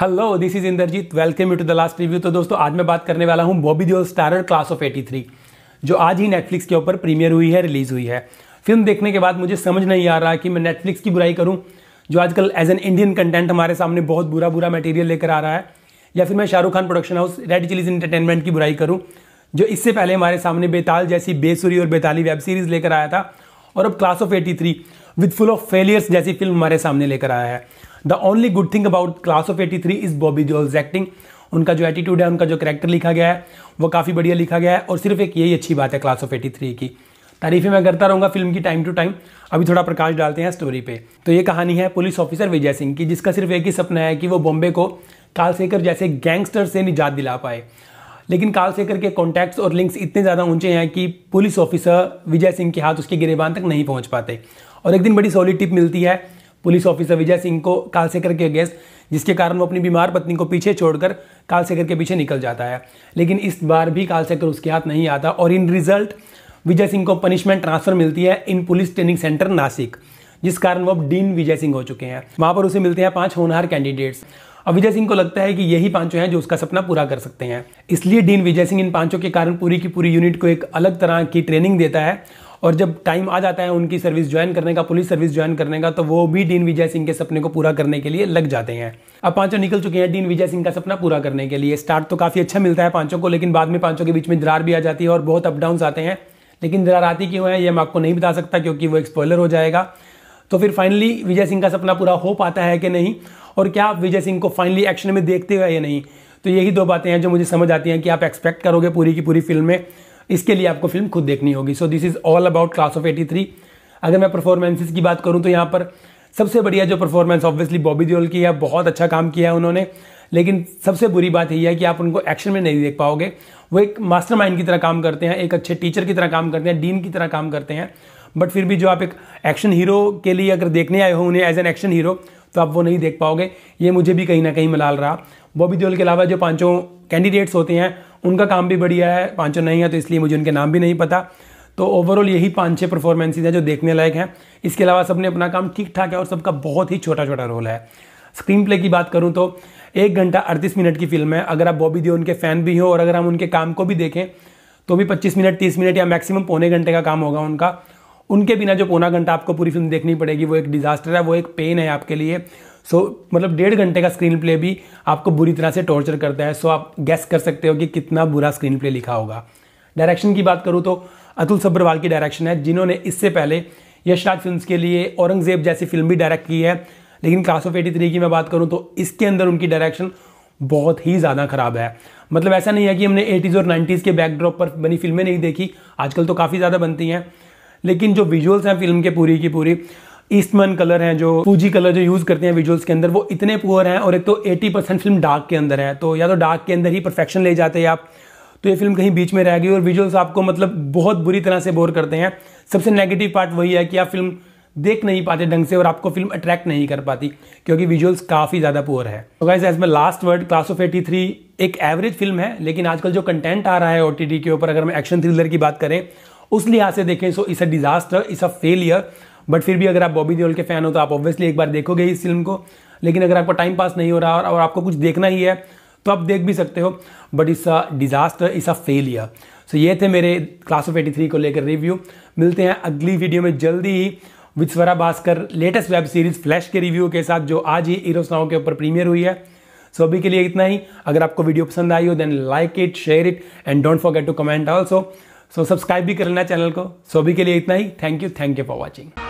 hello this is Inderjeet welcome you to the last review तो दोस्तों आज मैं बात करने वाला हूँ Bobby Deol starrer Class of 83 जो आज ही नेटफ्लिक्स के ऊपर प्रीमियर हुई है रिलीज हुई है फिल्म देखने के बाद मुझे समझ नहीं आ रहा कि मैं नेटफ्लिक्स की बुराई करूँ जो आजकल एज एन इंडियन कंटेंट हमारे सामने बहुत बुरा बुरा मटेरियल लेकर आ रहा है या फिर मैं Shahrukh Khan production house Red Chillies Entertainment की बुराई करूँ जो इससे पहले हमारे सामने बेताल जैसी बेसुरी और बेताली वेब सीरीज लेकर आया था और अब Class of eighty with full of failures जैसी फिल्म हमारे सामने लेकर आया है the only good thing about Class of eighty three is Bobby Deol's acting उनका जो एटीट्यूड है उनका जो करेक्टर लिखा गया है वो काफ़ी बढ़िया लिखा गया है और सिर्फ एक यही अच्छी बात है क्लास ऑफ एटी थ्री की तारीफें मैं करता रहूँगा फिल्म की टाइम टू टाइम अभी थोड़ा प्रकाश डालते हैं स्टोरी पे तो ये कहानी है पुलिस ऑफिसर विजय सिंह की जिसका सिर्फ एक ही सपना है कि वो बॉम्बे को कालशेखर जैसे गैंगस्टर से निजात दिला पाए लेकिन कालशेखर के कॉन्टैक्ट्स और लिंक्स इतने ज़्यादा ऊंचे हैं कि पुलिस ऑफिसर विजय सिंह के हाथ उसके गिरेबान तक नहीं पहुंच पाते और एक दिन बड़ी सॉलिड टिप मिलती है पुलिस ऑफिसर विजय सिंह को कालशेखर के अगेंस्ट जिसके कारण वो अपनी बीमार पत्नी को पीछे छोड़कर कालशेखर के पीछे निकल जाता है लेकिन इस बार भी कालशेखर उसके हाथ नहीं आता और इन रिजल्ट विजय सिंह को पनिशमेंट ट्रांसफर मिलती है in police training centre Nashik जिस कारण वो अब डीन विजय सिंह हो चुके हैं वहां पर उसे मिलते हैं पांच होनहार कैंडिडेट्स अब विजय सिंह को लगता है कि यही पांचों हैं जो उसका सपना पूरा कर सकते हैं इसलिए डीन विजय सिंह इन पांचों के कारण पूरी की पूरी यूनिट को एक अलग तरह की ट्रेनिंग देता है और जब टाइम आ जाता है उनकी सर्विस ज्वाइन करने का पुलिस सर्विस ज्वाइन करने का तो वो भी डीन विजय सिंह के सपने को पूरा करने के लिए लग जाते हैं अब पांचों निकल चुके हैं डीन विजय सिंह का सपना पूरा करने के लिए स्टार्ट तो काफ़ी अच्छा मिलता है पांचों को लेकिन बाद में पांचों के बीच में दरार भी आ जाती है और बहुत अपडाउन आते हैं लेकिन दरार आती क्यों है ये मैं आपको नहीं बता सकता क्योंकि वो एक्सपोलर हो जाएगा तो फिर फाइनली विजय सिंह का सपना पूरा हो पाता है कि नहीं और क्या आप विजय सिंह को फाइनली एक्शन में देखते हुए या नहीं तो यही दो बातें हैं जो मुझे समझ आती हैं कि आप एक्सपेक्ट करोगे पूरी की पूरी फिल्म में इसके लिए आपको फिल्म खुद देखनी होगी so this is all about Class of eighty अगर मैं परफॉर्मेंसेज की बात करूँ तो यहाँ पर सबसे बढ़िया जो परफॉर्मेंस ऑब्वियसली बॉबी देओल की है बहुत अच्छा काम किया है उन्होंने लेकिन सबसे बुरी बात यही है कि आप उनको एक्शन में नहीं देख पाओगे वो एक मास्टरमाइंड की तरह काम करते हैं एक अच्छे टीचर की तरह काम करते हैं डीन की तरह काम करते हैं बट फिर भी जो आप एक एक्शन हीरो के लिए अगर देखने आए हो उन्हें एज एन एक्शन हीरो तो आप वो नहीं देख पाओगे ये मुझे भी कहीं ना कहीं मिलाल रहा बॉबी देओल के अलावा जो पाँचों कैंडिडेट्स होते हैं उनका काम भी बढ़िया है पाँचों नहीं है तो इसलिए मुझे उनके नाम भी नहीं पता तो ओवरऑल यही पाँच छः परफॉर्मेंसेज हैं जो देखने लायक हैं इसके अलावा सबने अपना काम ठीक ठाक है और सबका बहुत ही छोटा छोटा रोल है स्क्रीन प्ले की बात करूँ तो एक घंटा अड़तीस मिनट की फिल्म है अगर आप बॉबी देओल के फ़ैन भी हो और अगर हम उनके काम को भी देखें तो भी 25 मिनट 30 मिनट या मैक्सिमम पौने घंटे का काम होगा उनका उनके बिना जो पौना घंटा आपको पूरी फिल्म देखनी पड़ेगी वो एक डिजास्टर है वो एक पेन है आपके लिए सो so, मतलब डेढ़ घंटे का स्क्रीन प्ले भी आपको बुरी तरह से टॉर्चर करता है सो so, आप गैस कर सकते हो कि कितना बुरा स्क्रीन प्ले लिखा होगा डायरेक्शन की बात करूँ तो अतुल सब्रवाल की डायरेक्शन है जिन्होंने इससे पहले यशराज फिल्म के लिए औरंगजेब जैसी फिल्म भी डायरेक्ट की है लेकिन क्लास ऑफ एटी थ्री की मैं बात करूँ तो इसके अंदर उनकी डायरेक्शन बहुत ही ज़्यादा ख़राब है मतलब ऐसा नहीं है कि हमने एटीज़ और नाइन्टीज़ के बैकड्रॉप पर बनी फिल्में नहीं देखी आजकल तो काफ़ी ज़्यादा बनती हैं लेकिन जो विजुअल्स हैं फिल्म के पूरी की पूरी ईस्टमन कलर हैं जो पूजी कलर जो यूज़ करते हैं विजुअल्स के अंदर वो इतने पुअर हैं और एक तो 80 परसेंट फिल्म डार्क के अंदर है तो या तो डार्क के अंदर ही परफेक्शन ले जाते हैं आप तो ये फिल्म कहीं बीच में रह गई और विजुअल्स आपको मतलब बहुत बुरी तरह से बोर करते हैं सबसे नेगेटिव पार्ट वही है कि आप फिल्म देख नहीं पाते ढंग से और आपको फिल्म अट्रैक्ट नहीं कर पाती क्योंकि विजुअल्स काफ़ी ज़्यादा पुअर है तो guys as my last word Class of three एक एवरेज फिल्म है लेकिन आजकल जो कंटेंट आ रहा है ओ के ऊपर अगर हम एक्शन थ्रिलर की बात करें उस लिहाज से देखें सो इस अ डिजास्टर इस अ फेलियर बट फिर भी अगर आप बॉबी देओल के फैन हो तो आप ऑब्वियसली एक बार देखोगे इस फिल्म को लेकिन अगर आपका टाइम पास नहीं हो रहा और, और आपको कुछ देखना ही है तो आप देख भी सकते हो बट इस अ डिजास्टर इस अ फेलियर सो ये थे मेरे क्लास ऑफ एटी थ्री को लेकर रिव्यू मिलते हैं अगली वीडियो में जल्दी ही with Swara Bhaskar latest web series Flesh के रिव्यू के साथ जो आज ही ईरोस के ऊपर प्रीमियर हुई है सो अभी के लिए इतना ही अगर आपको वीडियो पसंद आई हो then like it share it and don't forget to comment also so subscribe भी कर लेना चैनल को सो अभी के लिए इतना ही thank you thank you for watching